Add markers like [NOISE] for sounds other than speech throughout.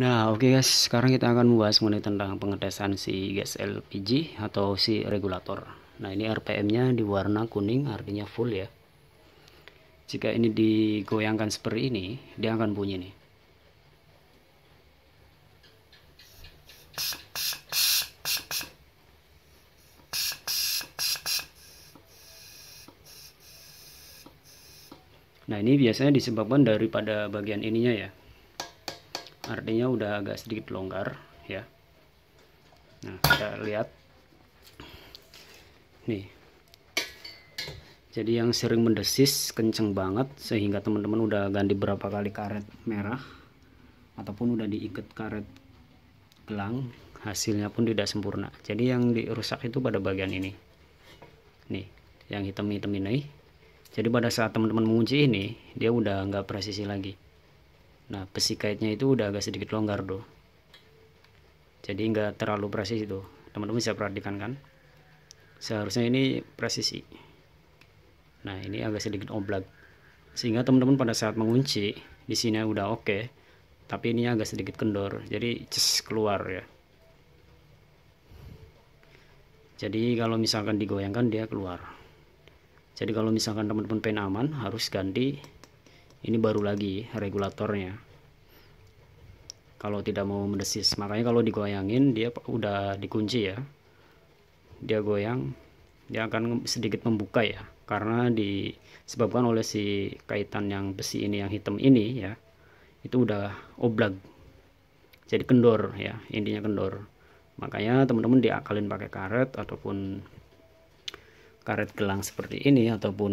Nah, oke okay guys, sekarang kita akan membahas mengenai tentang pengetesan si gas LPG atau si regulator. Nah, ini RPM-nya di warna kuning artinya full ya. Jika ini digoyangkan seperti ini, dia akan bunyi nih. Nah, ini biasanya disebabkan daripada bagian ininya ya, artinya udah agak sedikit longgar ya nah kita lihat nih jadi yang sering mendesis kenceng banget sehingga teman-teman udah ganti berapa kali karet merah ataupun udah diikat karet gelang hasilnya pun tidak sempurna jadi yang dirusak itu pada bagian ini nih yang hitam-hitam ini jadi pada saat teman-teman mengunci ini dia udah nggak presisi lagi Nah, besi kaitnya itu udah agak sedikit longgar tuh. Jadi nggak terlalu presisi tuh. Teman-teman bisa perhatikan kan? Seharusnya ini presisi. Nah, ini agak sedikit oblak. Sehingga teman-teman pada saat mengunci, di sini udah oke, okay, tapi ini agak sedikit kendor. Jadi ces keluar ya. Jadi kalau misalkan digoyangkan dia keluar. Jadi kalau misalkan teman-teman pengen aman harus ganti ini baru lagi regulatornya kalau tidak mau mendesis makanya kalau digoyangin dia udah dikunci ya dia goyang dia akan sedikit membuka ya karena disebabkan oleh si kaitan yang besi ini yang hitam ini ya itu udah oblag jadi kendor ya intinya kendor makanya teman-teman diakalin pakai karet ataupun karet gelang seperti ini ataupun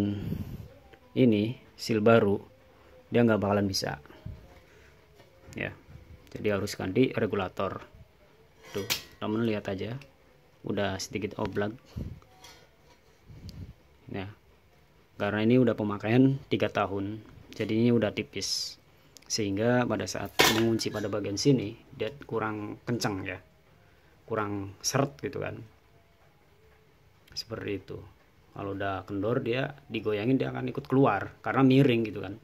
ini sil baru dia nggak bakalan bisa ya jadi harus ganti regulator tuh temen lihat aja udah sedikit oblak ya karena ini udah pemakaian tiga tahun jadi ini udah tipis sehingga pada saat mengunci pada bagian sini dia kurang kencang ya kurang seret gitu kan seperti itu kalau udah kendor dia digoyangin dia akan ikut keluar karena miring gitu kan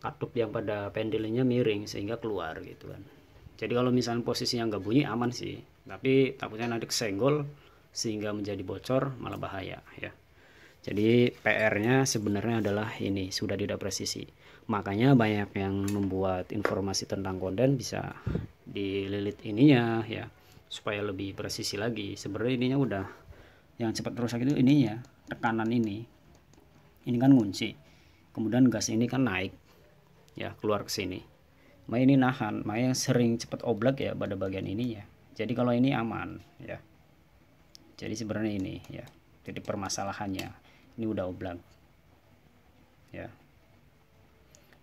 katup yang pada pendelnya miring sehingga keluar gitu kan jadi kalau misalnya posisi yang nggak bunyi aman sih tapi takutnya nanti kesenggol sehingga menjadi bocor malah bahaya ya jadi PR-nya sebenarnya adalah ini sudah tidak presisi makanya banyak yang membuat informasi tentang konten bisa dililit ininya ya supaya lebih presisi lagi sebenarnya ininya udah yang cepat rusak itu ininya tekanan ini ini kan ngunci. kemudian gas ini kan naik ya keluar ke sini ma ini nahan ma yang sering cepat oblak ya pada bagian ini ya jadi kalau ini aman ya jadi sebenarnya ini ya jadi permasalahannya ini udah oblak ya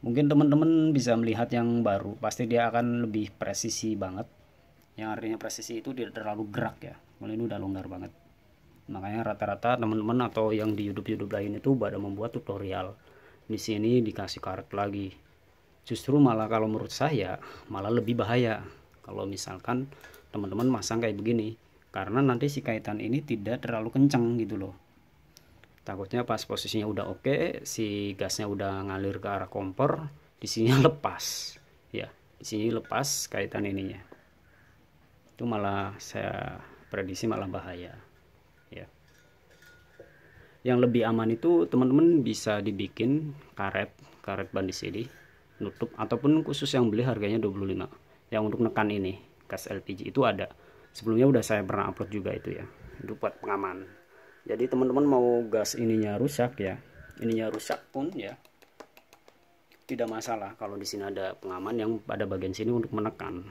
mungkin teman-teman bisa melihat yang baru pasti dia akan lebih presisi banget yang artinya presisi itu tidak terlalu gerak ya mulai ini udah longgar banget makanya rata-rata teman-teman atau yang di YouTube YouTube lain itu pada membuat tutorial di sini dikasih karet lagi justru malah kalau menurut saya malah lebih bahaya kalau misalkan teman-teman masang kayak begini karena nanti si kaitan ini tidak terlalu kencang gitu loh takutnya pas posisinya udah oke si gasnya udah ngalir ke arah kompor di sini [LAUGHS] lepas ya di sini lepas kaitan ininya itu malah saya prediksi malah bahaya ya yang lebih aman itu teman-teman bisa dibikin karet karet ban di sini nutup ataupun khusus yang beli harganya 25 yang untuk nekan ini gas LPG itu ada sebelumnya udah saya pernah upload juga itu ya itu buat pengaman jadi teman-teman mau gas ininya rusak ya ininya rusak pun ya tidak masalah kalau di sini ada pengaman yang pada bagian sini untuk menekan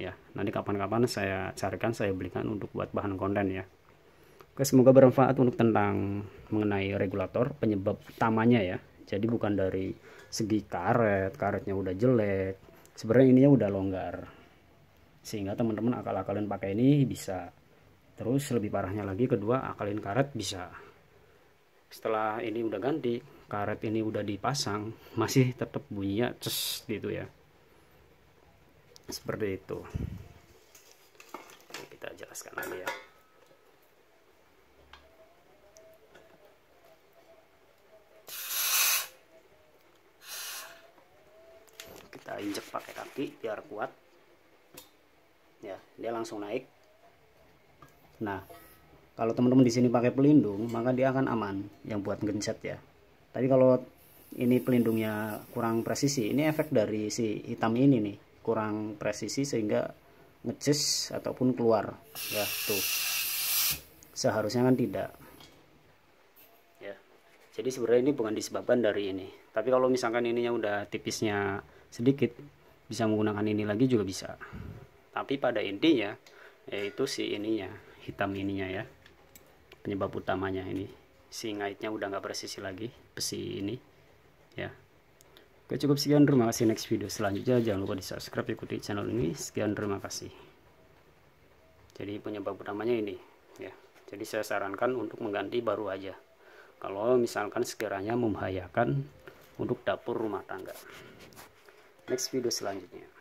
ya nanti kapan-kapan saya carikan saya belikan untuk buat bahan konten ya Oke, semoga bermanfaat untuk tentang mengenai regulator penyebab utamanya ya jadi bukan dari segi karet karetnya udah jelek sebenarnya ininya udah longgar sehingga teman-teman akal-akalin pakai ini bisa terus lebih parahnya lagi kedua akalin karet bisa setelah ini udah ganti karet ini udah dipasang [LAUGHS] masih tetap bunyinya ces gitu ya seperti itu kita jelaskan lagi ya kita injek pakai kaki biar kuat ya dia langsung naik nah kalau teman-teman di sini pakai pelindung maka dia akan aman yang buat genset ya tapi kalau ini pelindungnya kurang presisi ini efek dari si hitam ini nih kurang presisi sehingga ngeces ataupun keluar ya tuh seharusnya kan tidak ya jadi sebenarnya ini bukan disebabkan dari ini tapi kalau misalkan ininya udah tipisnya sedikit bisa menggunakan ini lagi juga bisa tapi pada intinya yaitu si ininya hitam ininya ya penyebab utamanya ini si ngaitnya udah nggak presisi lagi besi ini ya Oke cukup sekian terima kasih next video selanjutnya jangan lupa di subscribe ikuti channel ini sekian terima kasih jadi penyebab utamanya ini ya jadi saya sarankan untuk mengganti baru aja kalau misalkan sekiranya membahayakan untuk dapur rumah tangga next video selanjutnya